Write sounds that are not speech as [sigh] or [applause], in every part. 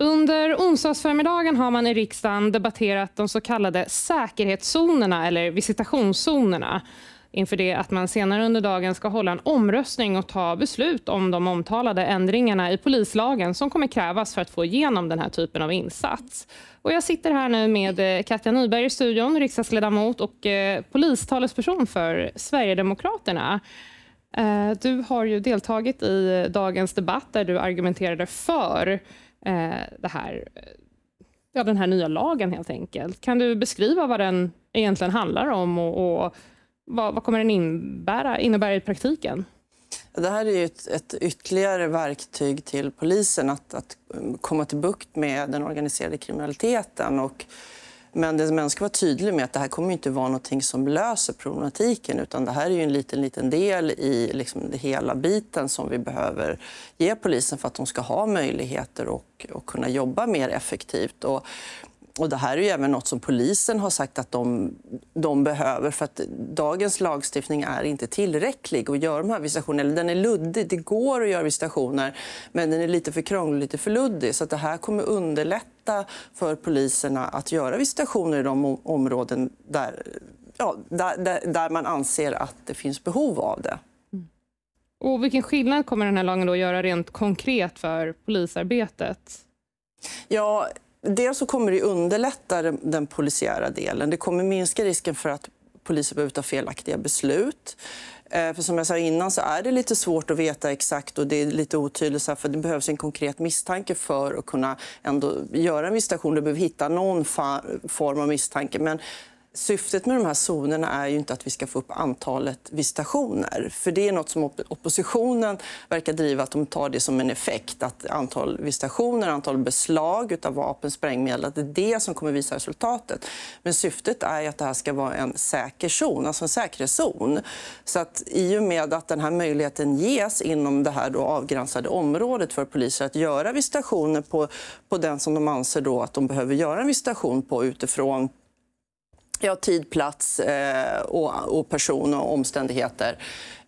Under onsdagsförmiddagen har man i riksdagen debatterat de så kallade säkerhetszonerna eller visitationszonerna inför det att man senare under dagen ska hålla en omröstning och ta beslut om de omtalade ändringarna i polislagen som kommer krävas för att få igenom den här typen av insats. Och jag sitter här nu med eh, Katja Nyberg i studion, riksdagsledamot och eh, polistalesperson för Sverigedemokraterna. Eh, du har ju deltagit i dagens debatt där du argumenterade för Eh, det här, eh, ja, den här nya lagen helt enkelt. Kan du beskriva vad den egentligen handlar om och, och vad, vad, kommer den innebära, innebära i praktiken? Det här är ett, ett ytterligare verktyg till polisen att, att komma till bukt med den organiserade kriminaliteten. Och men det man ska vara tydlig med att det här kommer inte vara någonting som löser problematiken. utan Det här är en liten, liten del i liksom hela biten som vi behöver ge polisen för att de ska ha möjligheter och, och kunna jobba mer effektivt. Och och det här är ju även något som polisen har sagt att de, de behöver för att dagens lagstiftning är inte tillräcklig att göra de här visitationerna. den är luddig. Det går att göra visitationer, men den är lite för krånglig, och lite för luddig. Så det här kommer underlätta för poliserna att göra visitationer i de områden där, ja, där, där man anser att det finns behov av det. Mm. Och vilken skillnad kommer den här lagen då att göra rent konkret för polisarbetet? Ja, dels så kommer det underlätta den polisiära delen. Det kommer minska risken för att polisen behöver ta felaktiga beslut. Eh, för som jag sa innan så är det lite svårt att veta exakt och det är lite otydligt för det behövs en konkret misstanke för att kunna ändå göra en visitation. Du behöver hitta någon form av misstanke. Men syftet med de här zonerna är ju inte att vi ska få upp antalet visitationer. För Det är något som oppositionen verkar driva, att de tar det som en effekt. Att antal visitationer, antal beslag av vapen, sprängmedel, att det är det som kommer visa resultatet. Men syftet är ju att det här ska vara en säker zon, alltså en säkerhetszon. Så att I och med att den här möjligheten ges inom det här då avgränsade området för poliser att göra visitationer på, på den som de anser då att de behöver göra en visitation på utifrån ja, tid, plats eh, och, och, person och omständigheter.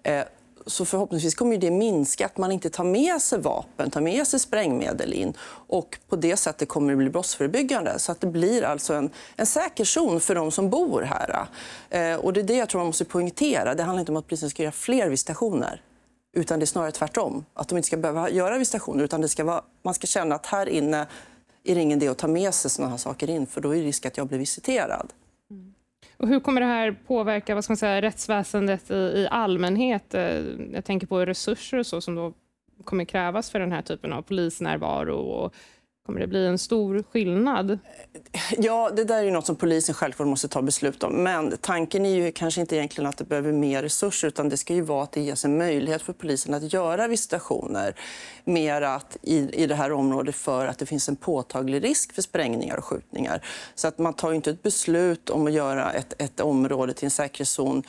Eh, så förhoppningsvis kommer det minska att man inte tar med sig vapen, tar med sig sprängmedel in. Och på det sättet kommer det bli brottsförebyggande. Så att det blir alltså en, en säker zon för de som bor här. Eh, och det är det jag tror man måste poängtera. Det handlar inte om att polisen ska göra fler visitationer. Utan det är snarare tvärtom. Att de inte ska behöva göra visitationer. Utan det ska vara, man ska känna att här inne är det ingen idé att ta med sig sådana här saker in. För då är det risk att jag blir visiterad. Och hur kommer det här påverka vad ska man säga, rättsväsendet i, i allmänhet? Eh, jag tänker på resurser och så som då kommer krävas för den här typen av polisnärvaro och Kommer det bli en stor skillnad? Ja, det där är ju något som polisen självklart måste ta beslut om. Men tanken är ju kanske inte egentligen att det behöver mer resurser utan det ska ju vara att det ges en möjlighet för polisen att göra visitationer mer att i, i det här området för att det finns en påtaglig risk för sprängningar och skjutningar. Så att man tar ju inte ett beslut om att göra ett, ett område till en säkerhetszon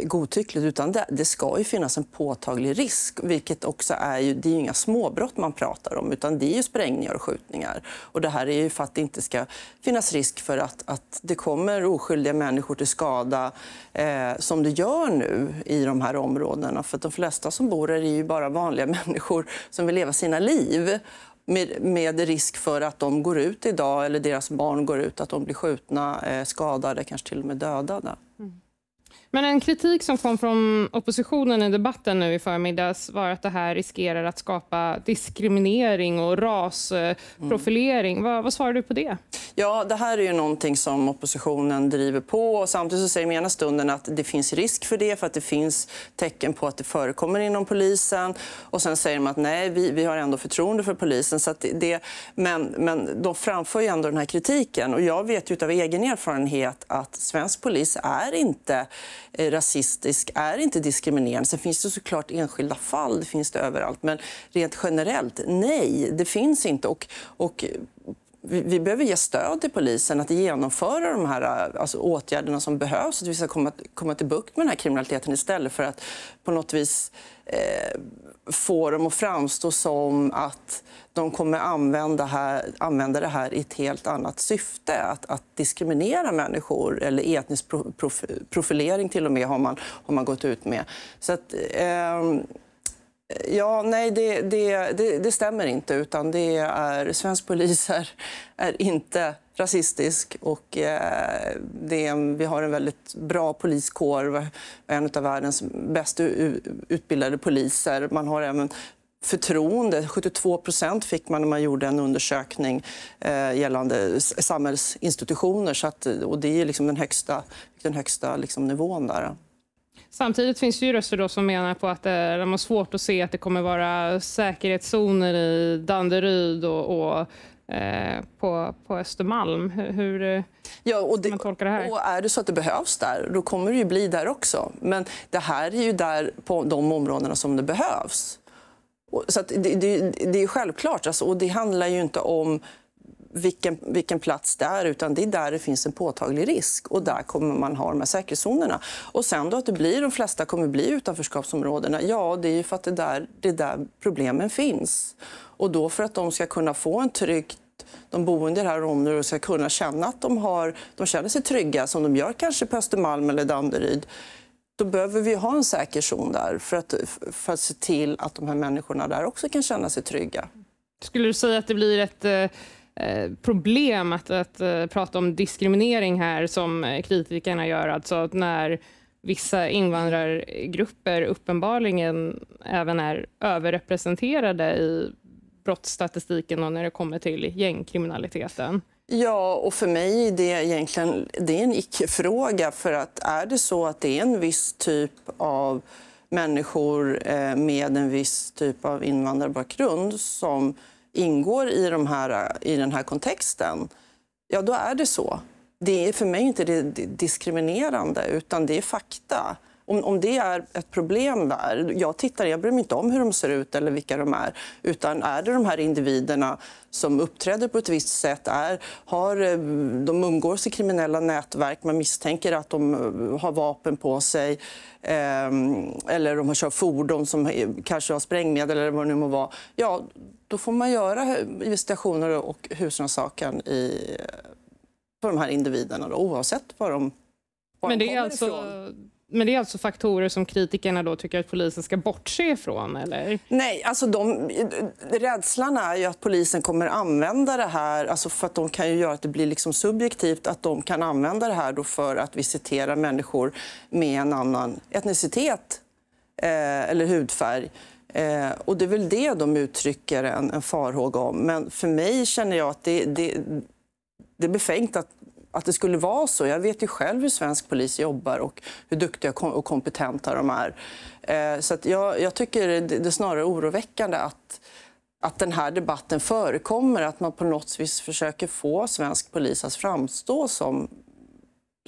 godtyckligt utan det, det, ska ju finnas en påtaglig risk. vilket också är ju, Det är ju inga småbrott man pratar om utan det är ju sprängningar och skjutningar. Och det här är ju för att det inte ska finnas risk för att, att det kommer oskyldiga människor till skada eh, som det gör nu i de här områdena. För De flesta som bor här är ju bara vanliga [laughs] människor som vill leva sina liv med, risk för att de går ut idag eller deras barn går ut, att de blir skjutna, eh, skadade, kanske till och med dödade. Men en kritik som kom från oppositionen i debatten nu i förmiddags var att det här riskerar att skapa diskriminering och rasprofilering. Mm. Vad, vad svarar du på det? Ja, det här är ju någonting som oppositionen driver på. Och samtidigt så säger de ena stunden att det finns risk för det för att det finns tecken på att det förekommer inom polisen. Och Sen säger de att nej, vi, vi har ändå förtroende för polisen. Så det, men, men de framför ju ändå den här kritiken. Och jag vet ju av egen erfarenhet att svensk polis är inte eh, rasistisk, är inte diskriminerande. Sen finns det såklart enskilda fall, det finns det överallt. Men rent generellt, nej, det finns inte. Och, och vi behöver ge stöd till polisen att genomföra de här alltså, åtgärderna som behövs för att vi ska komma, komma till bukt med den här kriminaliteten istället för att på något vis eh, få dem att framstå som att de kommer använda, här, använda det här i ett helt annat syfte. Att, att diskriminera människor, eller etnisk profilering till och med har man, har man gått ut med. Så att, eh, Ja, nej, det, det, det, det, stämmer inte. Utan det är, svensk polis är, är inte rasistisk och eh, det vi har en väldigt bra poliskår. En av världens bäst utbildade poliser. Man har även förtroende. 72 procent fick man när man gjorde en undersökning eh, gällande samhällsinstitutioner. Så att, och det är liksom den högsta, den högsta liksom, nivån där. Samtidigt finns det ju röster då som menar på att eh, de har svårt att se att det kommer vara säkerhetszoner i Danderyd och, och eh, på, på Östermalm. Hur, hur eh, ja, och det, man tolkar det här? Och är det så att det behövs där, då kommer det ju bli där också. Men det här är ju där på de områdena som det behövs. Så det, det, det, är självklart. Alltså, och det handlar ju inte om vilken, vilken plats det är utan det är där det finns en påtaglig risk. och Där kommer man ha de här säkerhetszonerna. Och sen då att det blir, de flesta kommer bli utanförskapsområdena ja, det är ju för att det är där, det är där problemen finns. Och då För att de ska kunna få en trygg de boende i det här området ska kunna känna att de, har, de känner sig trygga som de gör kanske på Östermalm eller Danderyd då behöver vi ha en säker zon där för att, för att se till att de här människorna där också kan känna sig trygga. Skulle du säga att det blir ett eh, Eh, problem att, att eh, prata om diskriminering här som eh, kritikerna gör, alltså att när vissa invandrargrupper uppenbarligen även är överrepresenterade i brottsstatistiken och när det kommer till gängkriminaliteten. Ja, och för mig är det egentligen det är en icke-fråga. För att är det så att det är en viss typ av människor med en viss typ av invandrarbakgrund som ingår i, de här, i den här kontexten, ja då är det så. Det är för mig inte diskriminerande, utan det är fakta. Om, om det är ett problem där, jag tittar, jag bryr mig inte om hur de ser ut eller vilka de är, utan är det de här individerna som uppträder på ett visst sätt, är, har, eh, de umgås i kriminella nätverk, man misstänker att de eh, har vapen på sig eh, eller de har kört fordon som kanske har sprängmedel eller vad det nu må vara. Ja, då får man göra visitationer och husrannsakan på de här individerna då, oavsett var de var men det är alltså, ifrån. Men det är alltså faktorer som kritikerna då tycker att polisen ska bortse ifrån? Eller? Nej, alltså de, rädslan är ju att polisen kommer använda det här, alltså för att de kan ju göra att det blir liksom subjektivt, att de kan använda det här då för att visitera människor med en annan etnicitet eh, eller hudfärg Eh, och Det är väl det de uttrycker en, en farhåga om. Men för mig känner jag att det, det, det är befängt att, att det skulle vara så. Jag vet ju själv hur svensk polis jobbar och hur duktiga och kompetenta de är. Eh, så jag, jag, tycker det, det är snarare oroväckande att, att den här debatten förekommer. Att man på något vis försöker få svensk polis att framstå som,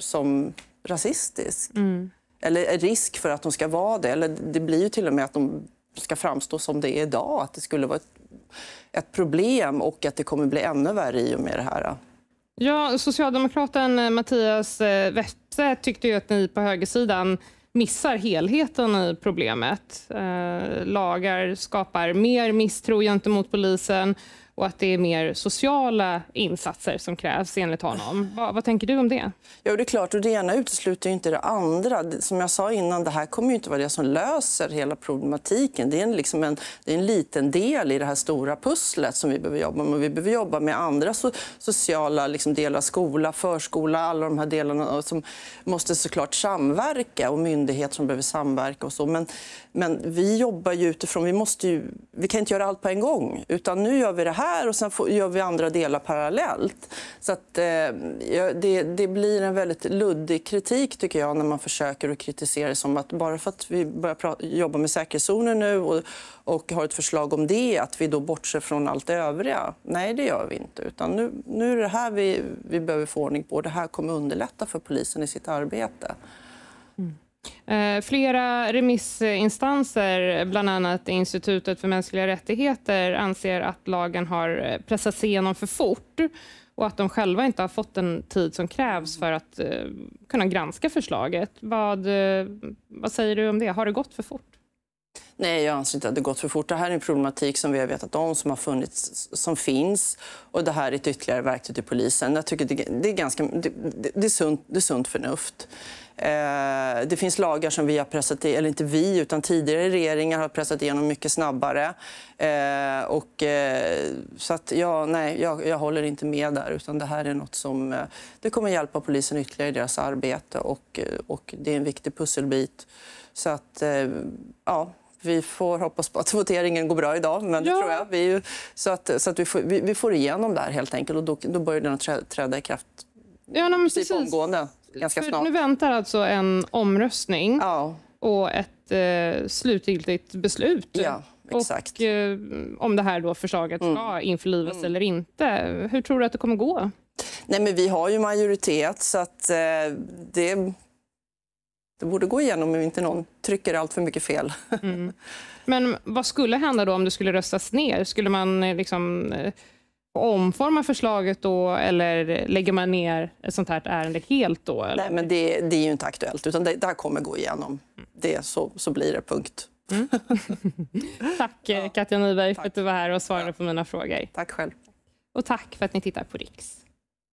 som rasistisk. Mm. Eller risk för att de ska vara det. Eller det blir ju till och med att de ska framstå som det är idag. Att det skulle vara ett, ett problem och att det kommer bli ännu värre i och med det här. Ja, socialdemokraten eh, Mattias eh, Wetze tyckte ju att ni på högersidan missar helheten i problemet. Eh, lagar skapar mer misstro gentemot polisen och att det är mer sociala insatser som krävs enligt honom. Vad, vad tänker du om det? Ja, det är klart, och det ena utesluter inte det andra. Som jag sa innan, det här kommer inte vara det som löser hela problematiken. Det är en, liksom en, det är en liten del i det här stora pusslet som vi behöver jobba med. Vi behöver jobba med andra so sociala liksom, delar, skola, förskola, alla de här delarna som måste såklart samverka och myndigheter som behöver samverka och så. Men, men vi jobbar ju utifrån, vi, måste ju, vi kan inte göra allt på en gång, utan nu gör vi det här här och sen får, gör vi andra delar parallellt. Så att, eh, det, det, blir en väldigt luddig kritik tycker jag när man försöker att kritisera det som att bara för att vi börjar jobba med säkerhetszoner nu och, och har ett förslag om det, att vi då bortser från allt det övriga. Nej, det gör vi inte. Utan nu, nu är det här vi, vi behöver få ordning på. Det här kommer underlätta för polisen i sitt arbete. Eh, flera remissinstanser, bland annat Institutet för mänskliga rättigheter, anser att lagen har eh, pressats igenom för fort och att de själva inte har fått den tid som krävs för att eh, kunna granska förslaget. Vad, vad säger du om det? Har det gått för fort? Nej, jag anser inte att det gått för fort. Det här är en problematik som vi har vetat om, som har funnits, som finns. Och det här är ett ytterligare verktyg till polisen. Jag tycker det, är, ganska, det, det, är, sunt, det är sunt förnuft. Eh, det finns lagar som vi har pressat eller inte vi, utan tidigare regeringar har pressat igenom mycket snabbare. Eh, och, eh, så att, ja, nej, jag, jag, håller inte med där. Utan det här är något som eh, det kommer hjälpa polisen ytterligare i deras arbete och, eh, och det är en viktig pusselbit. Så att, eh, ja, vi får hoppas på att voteringen går bra idag. Men ja. tror jag. Vi, så att, så att vi, får, vi, vi, får igenom det här, helt enkelt. Och då, då börjar den att träda i kraft ja, men typ precis. omgående. Ganska För snart. Nu väntar alltså en omröstning ja. och ett eh, slutgiltigt beslut. Ja. Exakt. eh, om det här då förslaget mm. ska införlivas mm. eller inte. Hur tror du att det kommer gå? Nej, men vi har ju majoritet, så att, eh, det det borde gå igenom om inte någon trycker allt för mycket fel. [laughs] Mm. Men vad skulle hända då om det skulle röstas ner? Skulle man eh, liksom eh, omforma förslaget då eller lägger man ner ett sånt här ärende helt då? Eller? Nej, men det, det är ju inte aktuellt, utan det, det här kommer gå igenom. Det, så, så blir det, punkt. Mm. [laughs] tack ja. Eh, Katja Nyberg tack. för att du var här och svarade ja. på mina frågor. Tack själv. Och tack för att ni tittar på Riks.